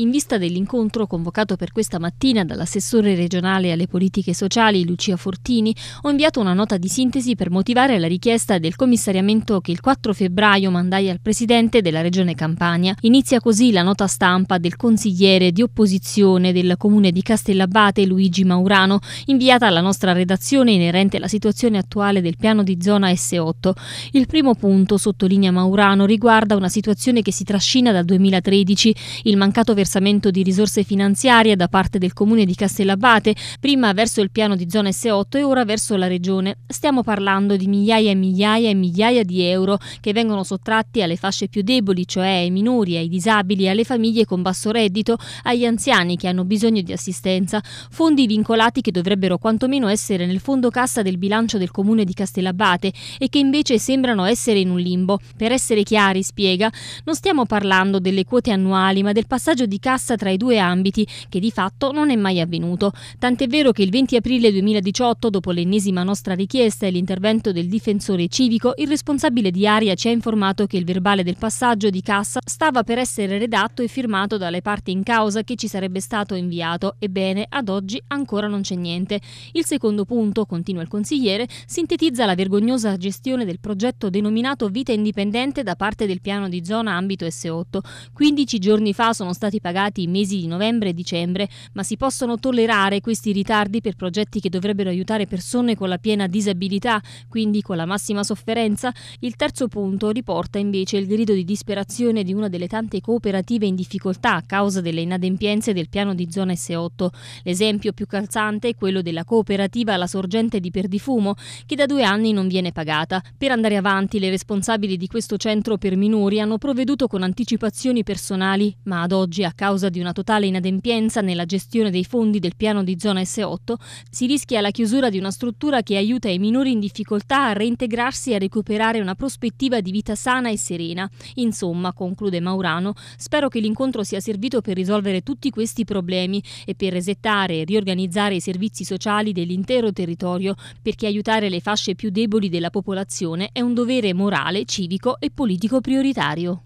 In vista dell'incontro convocato per questa mattina dall'assessore regionale alle politiche sociali Lucia Fortini, ho inviato una nota di sintesi per motivare la richiesta del commissariamento che il 4 febbraio mandai al presidente della regione Campania. Inizia così la nota stampa del consigliere di opposizione del comune di Castellabate Luigi Maurano, inviata alla nostra redazione inerente alla situazione attuale del piano di zona S8. Il primo punto, sottolinea Maurano, riguarda una situazione che si trascina dal 2013, il mancato versamento versamento di risorse finanziarie da parte del comune di Castellabate, prima verso il piano di zona S8 e ora verso la regione. Stiamo parlando di migliaia e migliaia e migliaia di euro che vengono sottratti alle fasce più deboli, cioè ai minori, ai disabili, alle famiglie con basso reddito, agli anziani che hanno bisogno di assistenza, fondi vincolati che dovrebbero quantomeno essere nel fondo cassa del bilancio del comune di Castellabate e che invece sembrano essere in un limbo. Per essere chiari, spiega, non stiamo parlando delle quote annuali, ma del passaggio di cassa tra i due ambiti, che di fatto non è mai avvenuto. Tant'è vero che il 20 aprile 2018, dopo l'ennesima nostra richiesta e l'intervento del difensore civico, il responsabile di Aria ci ha informato che il verbale del passaggio di cassa stava per essere redatto e firmato dalle parti in causa che ci sarebbe stato inviato. Ebbene, ad oggi ancora non c'è niente. Il secondo punto, continua il consigliere, sintetizza la vergognosa gestione del progetto denominato Vita Indipendente da parte del piano di zona ambito S8. 15 giorni fa sono stati pagati i mesi di novembre e dicembre, ma si possono tollerare questi ritardi per progetti che dovrebbero aiutare persone con la piena disabilità, quindi con la massima sofferenza? Il terzo punto riporta invece il grido di disperazione di una delle tante cooperative in difficoltà a causa delle inadempienze del piano di zona S8. L'esempio più calzante è quello della cooperativa La Sorgente di Perdifumo, che da due anni non viene pagata. Per andare avanti, le responsabili di questo centro per minori hanno provveduto con anticipazioni personali, ma ad oggi a a causa di una totale inadempienza nella gestione dei fondi del piano di zona S8, si rischia la chiusura di una struttura che aiuta i minori in difficoltà a reintegrarsi e a recuperare una prospettiva di vita sana e serena. Insomma, conclude Maurano, spero che l'incontro sia servito per risolvere tutti questi problemi e per resettare e riorganizzare i servizi sociali dell'intero territorio, perché aiutare le fasce più deboli della popolazione è un dovere morale, civico e politico prioritario.